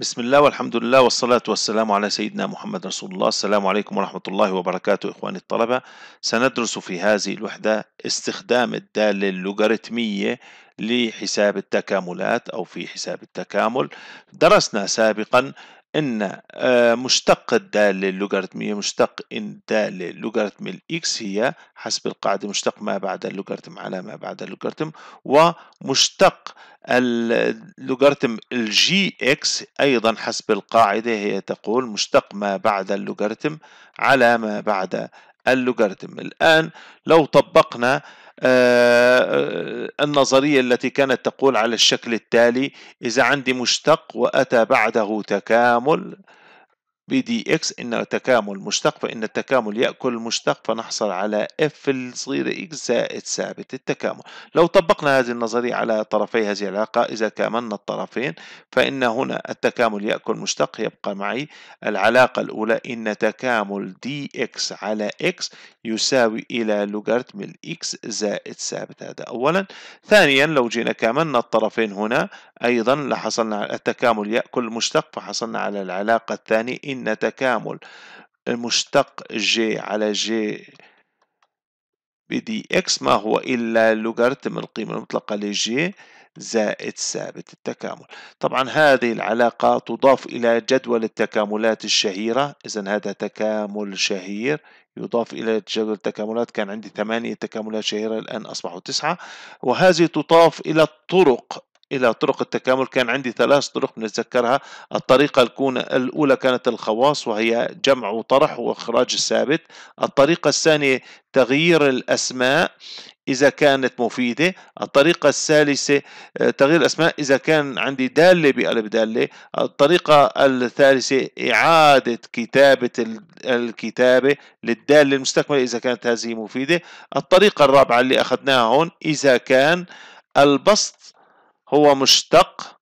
بسم الله والحمد لله والصلاة والسلام على سيدنا محمد رسول الله السلام عليكم ورحمة الله وبركاته إخواني الطلبة سندرس في هذه الوحدة استخدام الدالة اللوغاريتمية لحساب التكاملات أو في حساب التكامل درسنا سابقا أن آه، مشتق الدالة اللوغاريتمية مشتق ان دالة لوغاريتم الإكس هي حسب القاعدة مشتق ما بعد اللوغاريتم على ما بعد اللوغاريتم ومشتق اللوغاريتم الجي إكس أيضا حسب القاعدة هي تقول مشتق ما بعد اللوغاريتم على ما بعد اللوغاريتم الآن لو طبقنا آه، آه، النظرية التي كانت تقول على الشكل التالي إذا عندي مشتق وأتى بعده تكامل بي دي إكس إن تكامل مشتق فإن التكامل يأكل المشتق فنحصل على إف الصغيرة إكس زائد ثابت التكامل لو طبقنا هذه النظرية على طرفي هذه العلاقة إذا كاملنا الطرفين فإن هنا التكامل يأكل مشتق يبقى معي العلاقة الأولى إن تكامل دي إكس على إكس يساوي إلى لوغاريتم الإكس زائد ثابت هذا أولا ثانيا لو جينا كاملنا الطرفين هنا أيضا لحصلنا على التكامل يأكل مشتق فحصلنا على العلاقة الثانية إن تكامل المشتق جي على جي بدي إكس ما هو إلا لوغاريتم القيمة المطلقة لجي زائد ثابت التكامل طبعا هذه العلاقة تضاف إلى جدول التكاملات الشهيرة إذا هذا تكامل شهير يضاف إلى جدول التكاملات كان عندي ثمانية تكاملات شهيرة الآن أصبحوا تسعة وهذه تضاف إلى الطرق إلى طرق التكامل كان عندي ثلاث طرق نتذكرها الطريقة الأولى كانت الخواص وهي جمع وطرح وإخراج الثابت الطريقة الثانية تغيير الأسماء إذا كانت مفيدة الطريقة الثالثة آه، تغيير الأسماء إذا كان عندي دالة بقلب دالة الطريقة الثالثة إعادة كتابة الكتابة للدالة المستكملة إذا كانت هذه مفيدة الطريقة الرابعة اللي أخذناها هون إذا كان البسط هو مشتق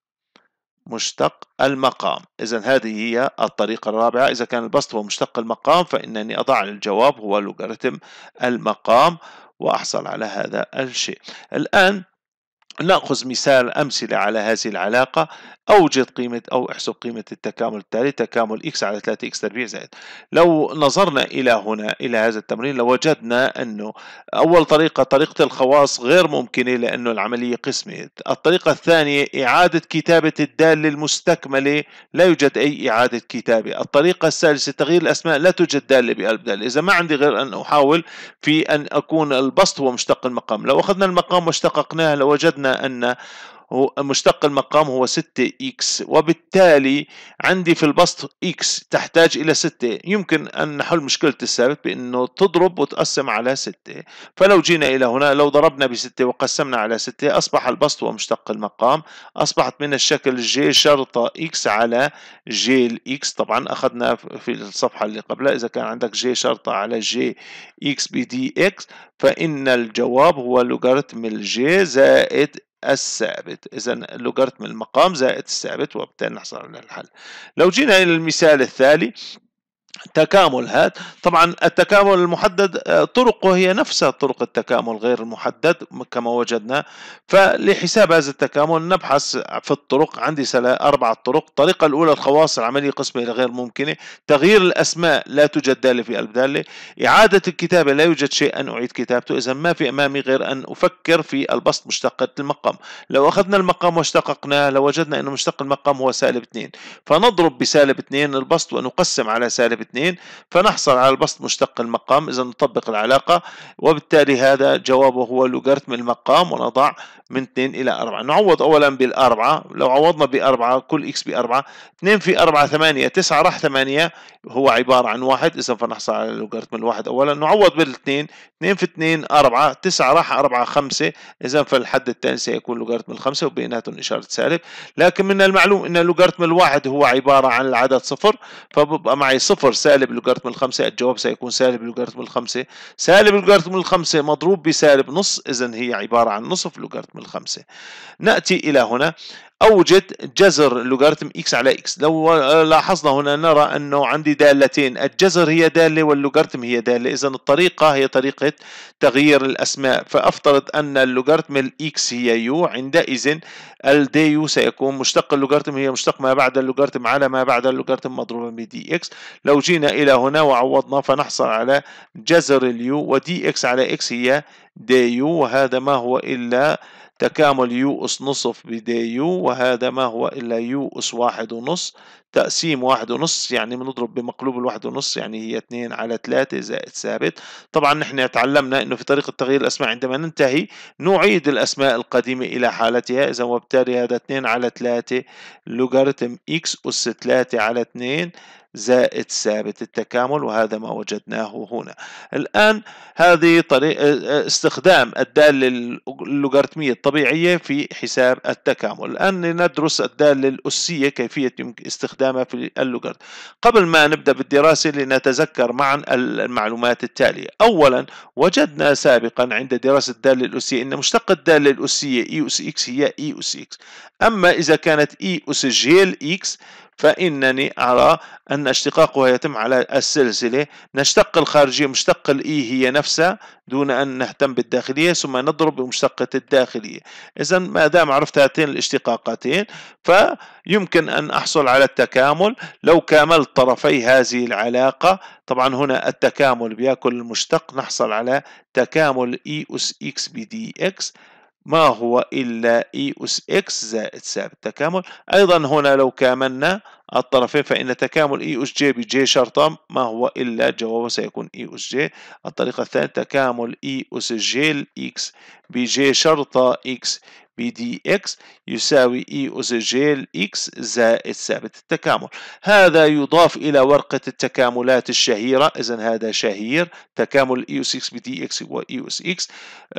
مشتق المقام إذا هذه هي الطريقة الرابعة إذا كان البسط هو مشتق المقام فإنني أضع الجواب هو لوغاريتم المقام وأحصل على هذا الشيء الآن نأخذ مثال أمثلة على هذه العلاقة أوجد قيمة أو احسب قيمة التكامل التالي تكامل x على 3x تربيع زائد لو نظرنا إلى هنا إلى هذا التمرين لوجدنا أنه أول طريقة طريقة الخواص غير ممكنة لأنه العملية قسمة الطريقة الثانية إعادة كتابة الدالة المستكملة لا يوجد أي إعادة كتابة الطريقة الثالثة تغيير الأسماء لا توجد دالة بقلب دالة إذا ما عندي غير أن أحاول في أن أكون البسط هو مشتق المقام لو أخذنا المقام واشتققناه لوجدنا أن هو مشتق المقام هو 6 اكس وبالتالي عندي في البسط اكس تحتاج إلى 6 يمكن أن نحل مشكلة السابق بأنه تضرب وتقسم على 6 فلو جينا إلى هنا لو ضربنا ب 6 وقسمنا على 6 أصبح البسط ومشتق المقام أصبحت من الشكل ج شرطة اكس على جي اكس طبعا أخذنا في الصفحة اللي قبلها إذا كان عندك جي شرطة على جي اكس بدي اكس فإن الجواب هو لوغاريتم الجي زائد الثابت إذا لوغاريتم المقام زائد الثابت وبالتالي نحصل على الحل لو جينا إلى المثال الثاني تكامل هذا طبعا التكامل المحدد آه، طرقه هي نفسها طرق التكامل غير المحدد كما وجدنا فلحساب هذا التكامل نبحث في الطرق عندي أربع طرق الطريقة الأولى الخواص العملية قسمة إلى غير ممكنة تغيير الأسماء لا توجد دالة في الدالة إعادة الكتابة لا يوجد شيء أن أعيد كتابته إذا ما في أمامي غير أن أفكر في البسط مشتقة المقام لو أخذنا المقام واشتققناه لوجدنا لو أن مشتق المقام هو سالب 2 فنضرب بسالب 2 البسط ونقسم على سالب 2 فنحصل على البسط مشتق المقام إذا نطبق العلاقة وبالتالي هذا جوابه هو لوغاريتم المقام ونضع من 2 إلى 4 نعوض أولا بالأربعة لو عوضنا بأربعة كل إكس بأربعة 2 في 4 8 9 راح 8 هو عبارة عن واحد إذا فنحصل على لوغاريتم الواحد أولا نعوض بالاثنين 2 في 2 4 9 راح 4 5 إذا فالحد الثاني سيكون لوغاريتم الخمسة وبيناتهم إشارة سالب لكن من المعلوم أن لوغاريتم الواحد هو عبارة عن العدد صفر فببقى معي صفر سالب لوغاريتم الخمسة الجواب سيكون سالب لوغاريتم الخمسة سالب لوغاريتم الخمسة مضروب بسالب نص إذا هي عبارة عن نصف لوغاريتم الخمسة نأتي إلى هنا أوجد جذر لوغاريتم إكس على إكس لو لاحظنا هنا نرى أنه عندي دالتين الجذر هي دالة واللوغاريتم هي دالة إذا الطريقة هي طريقة تغيير الأسماء فأفترض أن اللوغاريتم الإكس هي يو عندئذ الدي يو سيكون مشتق اللوغاريتم هي مشتق ما بعد اللوغاريتم على ما بعد اللوغاريتم مضروبا بدي إكس لو جينا إلى هنا وعوضنا فنحصل على جذر اليو ودي إكس على إكس هي دي يو وهذا ما هو إلا تكامل يو أس نصف بدي يو وهذا ما هو إلا يو أس واحد ونص تقسيم واحد ونص يعني بنضرب بمقلوب الواحد ونص يعني هي 2 على 3 زائد ثابت طبعا نحن تعلمنا انه في طريقة تغيير الاسماء عندما ننتهي نعيد الاسماء القديمة الى حالتها اذا وبالتالي هذا 2 على 3 لوغاريتم اكس اس 3 على 2 زائد ثابت التكامل وهذا ما وجدناه هنا الآن هذه طريقة استخدام الدالة اللوغاريتمية الطبيعية في حساب التكامل الآن ندرس الدالة الأسية كيفية استخدام استخدامها في اللوجاريتم قبل ما نبدأ بالدراسة لنتذكر معا المعلومات التالية أولا وجدنا سابقا عند دراسة الدالة الأسية أن مشتق الدالة الأسية E أس X هي E أس X أما إذا كانت E أس جيل X فإنني أرى أن اشتقاقها يتم على السلسلة نشتق الخارجية مشتق الإي هي نفسها دون أن نهتم بالداخلية ثم نضرب بمشتقة الداخلية إذا ما دام عرفت هاتين الاشتقاقتين فيمكن أن أحصل على التكامل لو كاملت طرفي هذه العلاقة طبعا هنا التكامل بياكل المشتق نحصل على تكامل إي أس إكس بي دي إكس ما هو إلا إي أس إكس زائد ثابت تكامل أيضا هنا لو كاملنا الطرفين فإن تكامل إي أس جي بجي شرطا ما هو إلا جوابه سيكون إي أس جي الطريقة الثانية تكامل إي أس جي إكس بجي شرطة إكس بي دي إكس يساوي إي e أوزيجيل إكس زائد ثابت التكامل هذا يضاف إلى ورقة التكاملات الشهيرة إذا هذا شهير تكامل إي أوس إكس بي دي إكس هو إي أوس إكس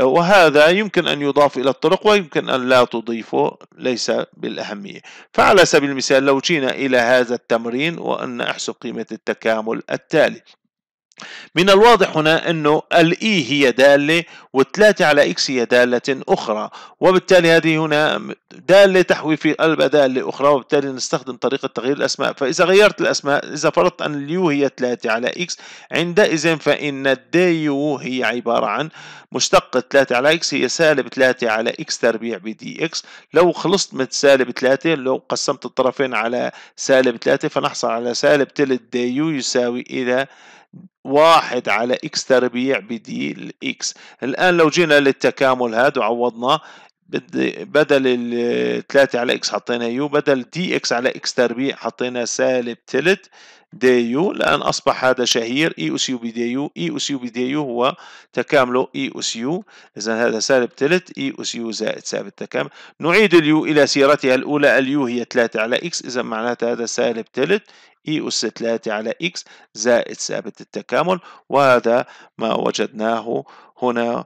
وهذا يمكن أن يضاف إلى الطرق ويمكن أن لا تضيفه ليس بالأهمية فعلى سبيل المثال لو جينا إلى هذا التمرين وأن أحسب قيمة التكامل التالي من الواضح هنا أنه الإي e هي دالة والثلاثة على إكس هي دالة أخرى وبالتالي هذه هنا دالة تحوي في قلبها دالة أخرى وبالتالي نستخدم طريقة تغيير الأسماء فإذا غيرت الأسماء إذا فرضت أن اليو هي 3 على إكس عندئذ فإن يو هي عبارة عن مشتقة 3 على إكس هي سالب 3 على إكس تربيع بدي إكس لو خلصت من سالب 3 لو قسمت الطرفين على سالب 3 فنحصل على سالب تلت يو يساوي إلى واحد على اكس تربيع بديل اكس الآن لو جينا للتكامل هذا وعوضناه بدل ال 3 على اكس حطينا يو بدل دي اكس على اكس تربيع حطينا سالب تلت دي يو لأن أصبح هذا شهير إي e أس يو بي دي يو إي e أس يو بي دي يو هو تكامله إي e أس يو إذا هذا سالب تلت إي أس يو زائد ثابت التكامل نعيد اليو إلى سيرتها الأولى اليو هي 3 على إكس إذا معناتها هذا سالب تلت إي أس 3 على إكس زائد ثابت التكامل وهذا ما وجدناه هنا